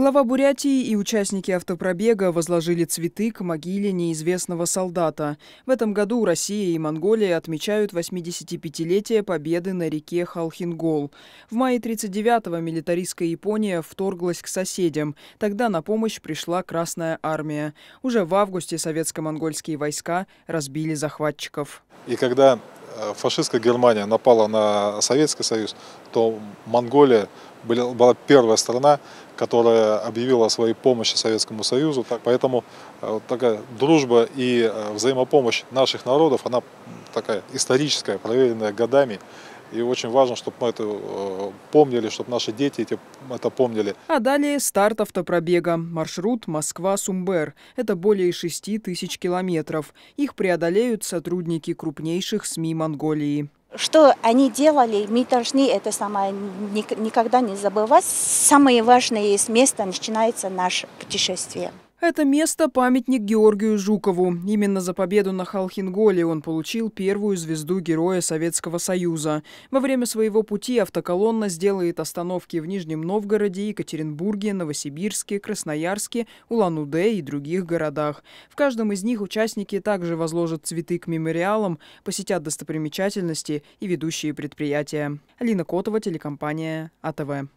Глава Бурятии и участники автопробега возложили цветы к могиле неизвестного солдата. В этом году Россия и Монголия отмечают 85-летие победы на реке Халхингол. В мае 39-го милитаристская Япония вторглась к соседям. Тогда на помощь пришла Красная армия. Уже в августе советско-монгольские войска разбили захватчиков. И когда Э, фашистская Германия напала на Советский Союз, то Монголия была первая страна, которая объявила о своей помощи Советскому Союзу. поэтому э, такая дружба и э, взаимопомощь наших народов, она такая историческая, проверенная годами. И очень важно, чтобы мы это э, помнили, чтобы наши дети эти, это помнили. А далее старт автопробега. Маршрут Москва-Сумбер. Это более 6 тысяч километров. Их преодолеют сотрудники крупнейших СМИ Монголии. Что они делали, мы должны это самое никогда не забывать. Самое важное место начинается наше путешествие. Это место – памятник Георгию Жукову. Именно за победу на Халхинголе он получил первую звезду Героя Советского Союза. Во время своего пути автоколонна сделает остановки в Нижнем Новгороде, Екатеринбурге, Новосибирске, Красноярске, Улан-Удэ и других городах. В каждом из них участники также возложат цветы к мемориалам, посетят достопримечательности и ведущие предприятия. Алина Котова, телекомпания АТВ.